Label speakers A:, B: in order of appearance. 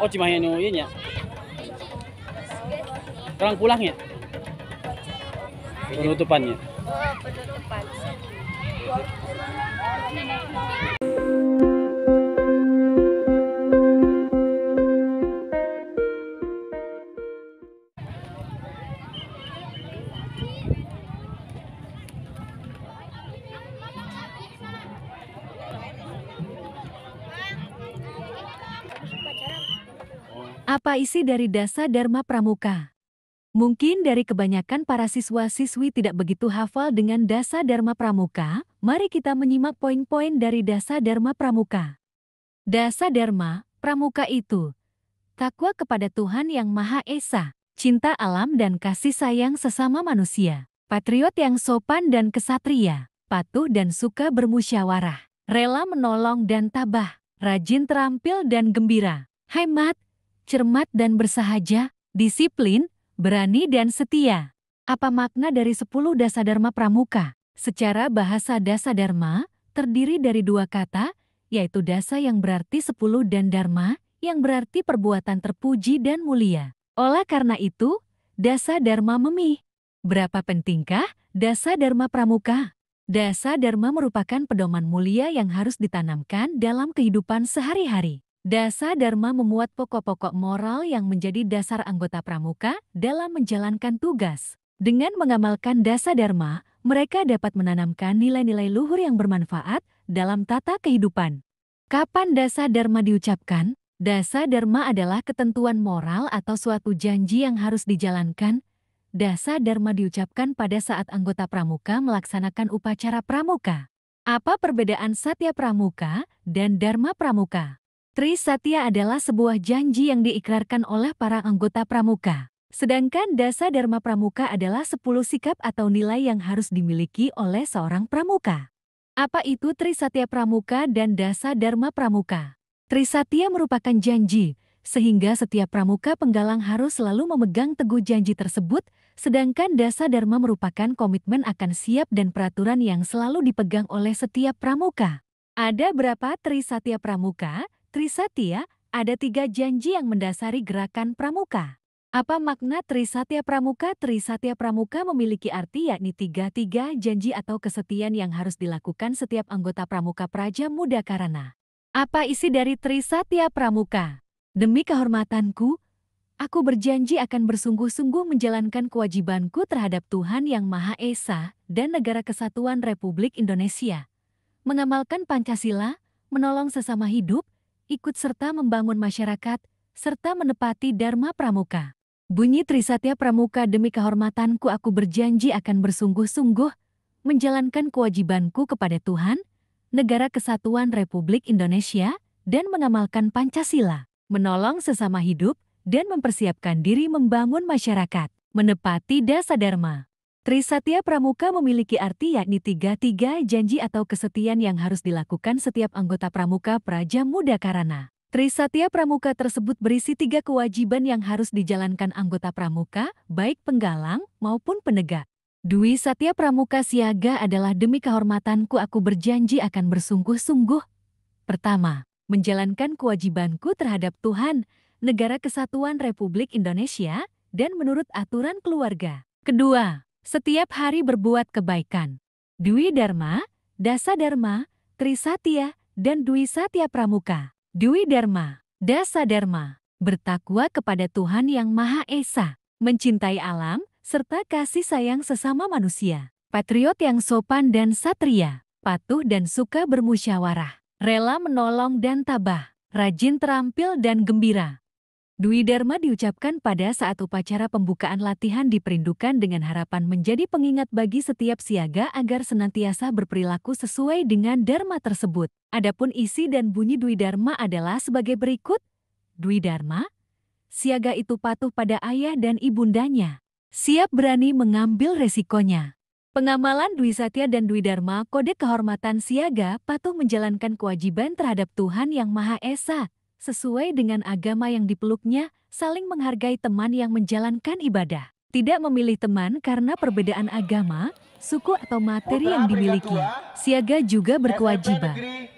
A: Oh, Cimahi anu ieu iya, nya. Kurang pulang ya? Penutupannya. Oh, penutupan. Apa isi dari Dasa Dharma Pramuka? Mungkin dari kebanyakan para siswa-siswi tidak begitu hafal dengan Dasa Dharma Pramuka, mari kita menyimak poin-poin dari Dasa Dharma Pramuka. Dasa Dharma Pramuka itu takwa kepada Tuhan Yang Maha Esa, cinta alam dan kasih sayang sesama manusia, patriot yang sopan dan kesatria, patuh dan suka bermusyawarah, rela menolong dan tabah, rajin terampil dan gembira, hemat, cermat dan bersahaja, disiplin, berani dan setia. Apa makna dari sepuluh dasa dharma pramuka? Secara bahasa dasa dharma, terdiri dari dua kata, yaitu dasa yang berarti sepuluh dan dharma, yang berarti perbuatan terpuji dan mulia. Oleh karena itu, dasa dharma memih. Berapa pentingkah dasa dharma pramuka? Dasa Dharma merupakan pedoman mulia yang harus ditanamkan dalam kehidupan sehari-hari. Dasa Dharma memuat pokok-pokok moral yang menjadi dasar anggota pramuka dalam menjalankan tugas. Dengan mengamalkan dasa Dharma, mereka dapat menanamkan nilai-nilai luhur yang bermanfaat dalam tata kehidupan. Kapan dasa Dharma diucapkan? Dasa Dharma adalah ketentuan moral atau suatu janji yang harus dijalankan. Dasa Dharma diucapkan pada saat anggota pramuka melaksanakan upacara pramuka. Apa perbedaan Satya Pramuka dan Dharma Pramuka? Trisatya adalah sebuah janji yang diikrarkan oleh para anggota pramuka. Sedangkan dasa dharma pramuka adalah 10 sikap atau nilai yang harus dimiliki oleh seorang pramuka. Apa itu Trisatya Pramuka dan Dasa Dharma Pramuka? Trisatya merupakan janji, sehingga setiap pramuka penggalang harus selalu memegang teguh janji tersebut, sedangkan Dasa Dharma merupakan komitmen akan siap dan peraturan yang selalu dipegang oleh setiap pramuka. Ada berapa Trisatya Pramuka? Trisatya, ada tiga janji yang mendasari gerakan pramuka. Apa makna Trisatya Pramuka? Trisatya Pramuka memiliki arti yakni tiga-tiga janji atau kesetiaan yang harus dilakukan setiap anggota Pramuka Praja Muda karena. Apa isi dari Trisatya Pramuka? Demi kehormatanku, aku berjanji akan bersungguh-sungguh menjalankan kewajibanku terhadap Tuhan Yang Maha Esa dan Negara Kesatuan Republik Indonesia. Mengamalkan Pancasila, menolong sesama hidup, ikut serta membangun masyarakat, serta menepati Dharma Pramuka. Bunyi Trisatya Pramuka demi kehormatanku aku berjanji akan bersungguh-sungguh menjalankan kewajibanku kepada Tuhan, Negara Kesatuan Republik Indonesia, dan mengamalkan Pancasila, menolong sesama hidup, dan mempersiapkan diri membangun masyarakat, menepati dasa dharma. Trisatya Pramuka memiliki arti yakni tiga-tiga janji atau kesetiaan yang harus dilakukan setiap anggota Pramuka Praja Muda Karana. Trisatya Pramuka tersebut berisi tiga kewajiban yang harus dijalankan anggota Pramuka, baik penggalang maupun penegak. Dwi Satya Pramuka Siaga adalah demi kehormatanku aku berjanji akan bersungguh-sungguh. Pertama, menjalankan kewajibanku terhadap Tuhan, Negara Kesatuan Republik Indonesia, dan menurut aturan keluarga. Kedua, setiap hari berbuat kebaikan. Dwi Dharma, Dasa Dharma, Trisatya, dan Dwi Satya Pramuka. Dwi Dharma, Dasa Dharma, bertakwa kepada Tuhan Yang Maha Esa, mencintai alam, serta kasih sayang sesama manusia. Patriot yang sopan dan satria, patuh dan suka bermusyawarah, rela menolong dan tabah, rajin terampil dan gembira. Dwi Dharma diucapkan pada saat upacara pembukaan latihan diperindukan dengan harapan menjadi pengingat bagi setiap siaga agar senantiasa berperilaku sesuai dengan Dharma tersebut. Adapun isi dan bunyi Dwi Dharma adalah sebagai berikut. Dwi Dharma, siaga itu patuh pada ayah dan ibundanya. Siap berani mengambil resikonya. Pengamalan Dwi Satya dan Dwi Dharma Kode Kehormatan Siaga patuh menjalankan kewajiban terhadap Tuhan Yang Maha Esa, sesuai dengan agama yang dipeluknya, saling menghargai teman yang menjalankan ibadah. Tidak memilih teman karena perbedaan agama, suku atau materi yang dimiliki. Siaga juga berkewajiban